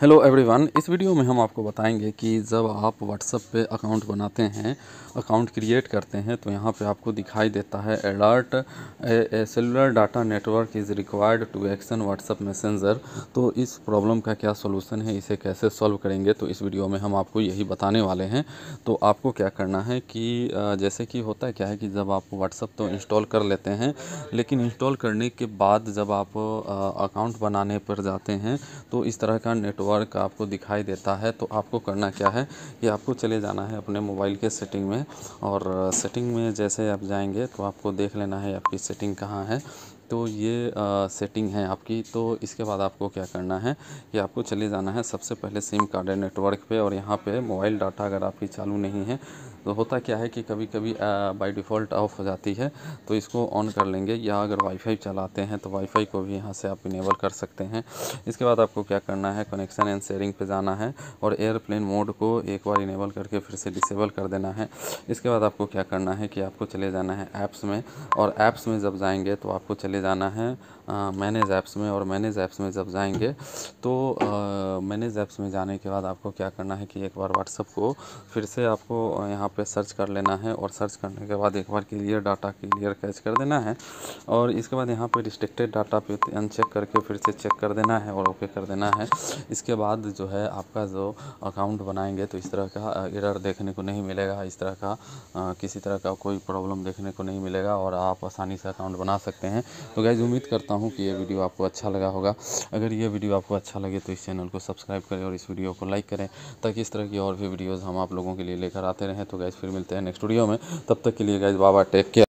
hello everyone इस video में हम आपको बताएंगे कि जब आप व्हाट्सअप पे अकाउंट बनाते हैं अकाउंट क्रिएट करते हैं तो यहाँ पे आपको दिखाई देता है एडार्ट cellular data network is required to action WhatsApp messenger तो इस प्रॉब्लम का क्या सोलूसन है इसे कैसे सॉल्व करेंगे तो इस वीडियो में हम आपको यही बताने वाले हैं तो आपको क्या करना है कि जैसे कि होता है क्या है कि जब आप व्हाट्सअप तो इंस्टॉल कर लेते हैं लेकिन इंस्टॉल करने के बाद जब आप अकाउंट बनाने पर जाते हैं तो इस तरह का नेटवर्क वर्क आपको दिखाई देता है तो आपको करना क्या है कि आपको चले जाना है अपने मोबाइल के सेटिंग में और सेटिंग में जैसे आप जाएंगे तो आपको देख लेना है आपकी सेटिंग कहाँ है तो ये सेटिंग है आपकी तो इसके बाद आपको क्या करना है कि आपको चले जाना है सबसे पहले सिम कार्ड नेटवर्क पे और यहाँ पे मोबाइल डाटा अगर आपकी चालू नहीं है तो होता क्या है कि कभी कभी बाय डिफ़ॉल्ट ऑफ हो जाती है तो इसको ऑन कर लेंगे या अगर वाईफाई चलाते हैं तो वाईफाई को भी यहाँ से आप इनेबल कर सकते हैं इसके बाद आपको क्या करना है कनेक्शन एंड शेयरिंग पे जाना है और एयरप्लेन मोड को एक बार इनेबल करके फिर से डिसेबल कर देना है इसके बाद आपको क्या करना है कि आपको चले जाना है ऐप्स में और ऐप्स में जब जाएंगे तो आपको चले लिए जाना है मैनेज ऐप्स में और मैनेज ऐप्स में जब जाएंगे तो मैनेज ऐप्स में जाने के बाद आपको क्या करना है कि एक बार व्हाट्सअप को फिर से आपको यहाँ पे सर्च कर लेना है और सर्च करने के बाद एक बार क्लियर डाटा क्लियर कैच कर देना है और इसके बाद यहाँ पे रिस्ट्रिक्टेड डाटा पे अनचेक करके फिर से चेक कर देना है और ओके कर देना है इसके बाद जो है आपका जो अकाउंट बनाएंगे तो इस तरह का एरर देखने को नहीं मिलेगा इस तरह का किसी तरह का कोई प्रॉब्लम देखने को नहीं मिलेगा और आप आसानी से अकाउंट बना सकते हैं तो गैज़ उम्मीद करता हूँ कि ये वीडियो आपको अच्छा लगा होगा अगर ये वीडियो आपको अच्छा लगे तो इस चैनल को सब्सक्राइब करें और इस वीडियो को लाइक करें ताकि इस तरह की और भी वीडियोज़ हम आप लोगों के लिए लेकर आते रहें तो गैज़ फिर मिलते हैं नेक्स्ट वीडियो में तब तक के लिए गैज़ बाबा टेक केयर